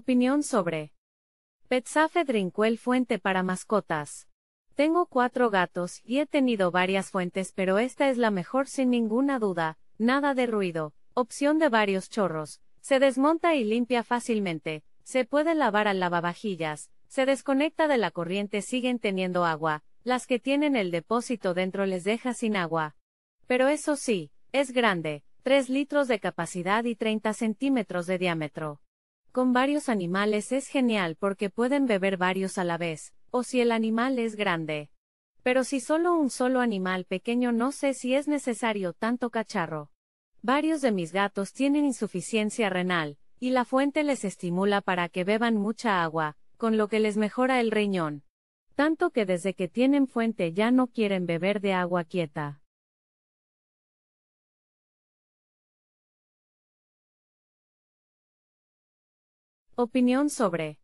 Opinión sobre Petsafe Drinkwell Fuente para mascotas. Tengo cuatro gatos y he tenido varias fuentes pero esta es la mejor sin ninguna duda, nada de ruido, opción de varios chorros, se desmonta y limpia fácilmente, se puede lavar al lavavajillas, se desconecta de la corriente siguen teniendo agua, las que tienen el depósito dentro les deja sin agua. Pero eso sí, es grande, 3 litros de capacidad y 30 centímetros de diámetro. Con varios animales es genial porque pueden beber varios a la vez, o si el animal es grande. Pero si solo un solo animal pequeño no sé si es necesario tanto cacharro. Varios de mis gatos tienen insuficiencia renal, y la fuente les estimula para que beban mucha agua, con lo que les mejora el riñón. Tanto que desde que tienen fuente ya no quieren beber de agua quieta. Opinión sobre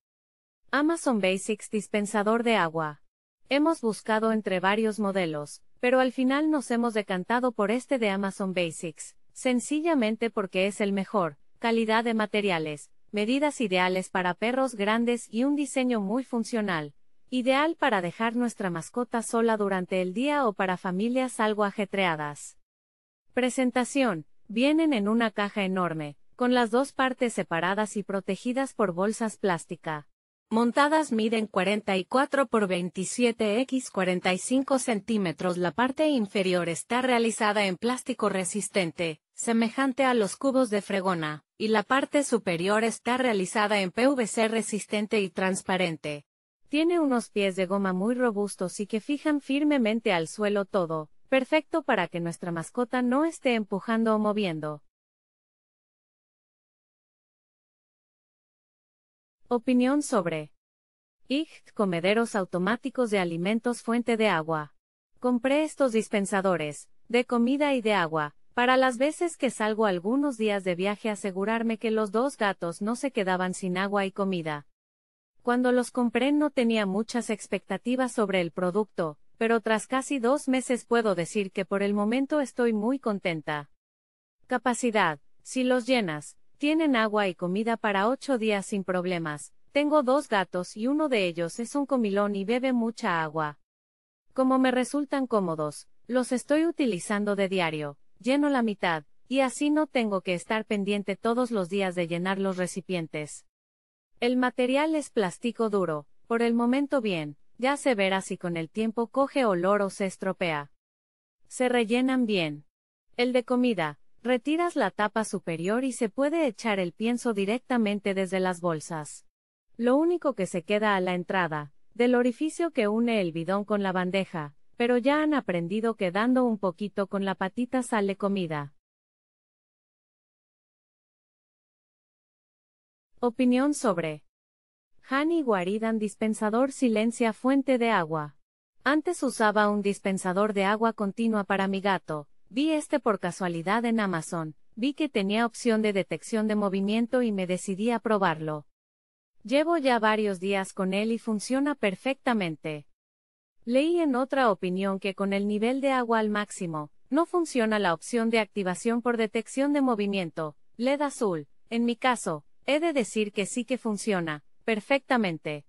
Amazon Basics Dispensador de agua. Hemos buscado entre varios modelos, pero al final nos hemos decantado por este de Amazon Basics, sencillamente porque es el mejor, calidad de materiales, medidas ideales para perros grandes y un diseño muy funcional, ideal para dejar nuestra mascota sola durante el día o para familias algo ajetreadas. Presentación, vienen en una caja enorme, con las dos partes separadas y protegidas por bolsas plástica. Montadas miden 44 por 27 x 45 centímetros. La parte inferior está realizada en plástico resistente, semejante a los cubos de fregona, y la parte superior está realizada en PVC resistente y transparente. Tiene unos pies de goma muy robustos y que fijan firmemente al suelo todo, perfecto para que nuestra mascota no esté empujando o moviendo. Opinión sobre IGT Comederos automáticos de alimentos fuente de agua. Compré estos dispensadores, de comida y de agua, para las veces que salgo algunos días de viaje asegurarme que los dos gatos no se quedaban sin agua y comida. Cuando los compré no tenía muchas expectativas sobre el producto, pero tras casi dos meses puedo decir que por el momento estoy muy contenta. Capacidad. Si los llenas, tienen agua y comida para ocho días sin problemas. Tengo dos gatos y uno de ellos es un comilón y bebe mucha agua. Como me resultan cómodos, los estoy utilizando de diario, lleno la mitad, y así no tengo que estar pendiente todos los días de llenar los recipientes. El material es plástico duro, por el momento bien, ya se verá si con el tiempo coge olor o se estropea. Se rellenan bien. El de comida, Retiras la tapa superior y se puede echar el pienso directamente desde las bolsas. Lo único que se queda a la entrada, del orificio que une el bidón con la bandeja, pero ya han aprendido que dando un poquito con la patita sale comida. Opinión sobre Hani Guaridan dispensador silencia fuente de agua. Antes usaba un dispensador de agua continua para mi gato, Vi este por casualidad en Amazon, vi que tenía opción de detección de movimiento y me decidí a probarlo. Llevo ya varios días con él y funciona perfectamente. Leí en otra opinión que con el nivel de agua al máximo, no funciona la opción de activación por detección de movimiento, LED azul. En mi caso, he de decir que sí que funciona, perfectamente.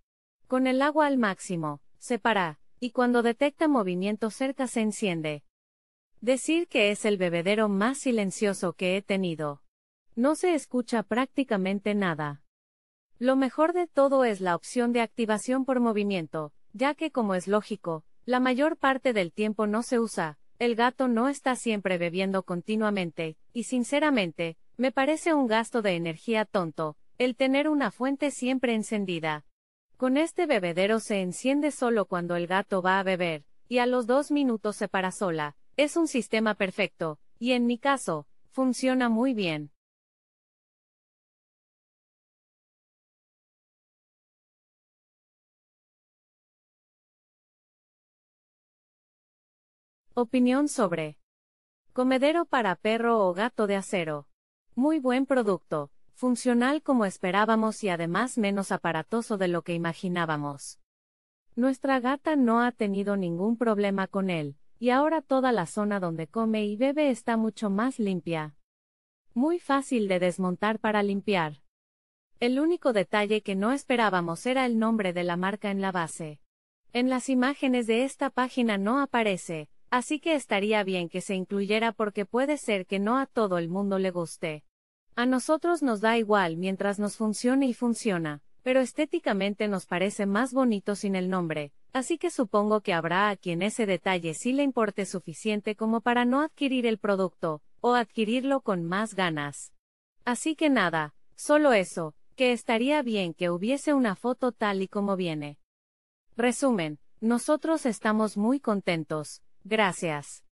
Con el agua al máximo, se para, y cuando detecta movimiento cerca se enciende. Decir que es el bebedero más silencioso que he tenido. No se escucha prácticamente nada. Lo mejor de todo es la opción de activación por movimiento, ya que como es lógico, la mayor parte del tiempo no se usa, el gato no está siempre bebiendo continuamente, y sinceramente, me parece un gasto de energía tonto, el tener una fuente siempre encendida. Con este bebedero se enciende solo cuando el gato va a beber, y a los dos minutos se para sola, es un sistema perfecto, y en mi caso, funciona muy bien. Opinión sobre Comedero para perro o gato de acero. Muy buen producto, funcional como esperábamos y además menos aparatoso de lo que imaginábamos. Nuestra gata no ha tenido ningún problema con él, y ahora toda la zona donde come y bebe está mucho más limpia. Muy fácil de desmontar para limpiar. El único detalle que no esperábamos era el nombre de la marca en la base. En las imágenes de esta página no aparece, así que estaría bien que se incluyera porque puede ser que no a todo el mundo le guste. A nosotros nos da igual mientras nos funcione y funciona, pero estéticamente nos parece más bonito sin el nombre, así que supongo que habrá a quien ese detalle sí le importe suficiente como para no adquirir el producto, o adquirirlo con más ganas. Así que nada, solo eso, que estaría bien que hubiese una foto tal y como viene. Resumen, nosotros estamos muy contentos, gracias.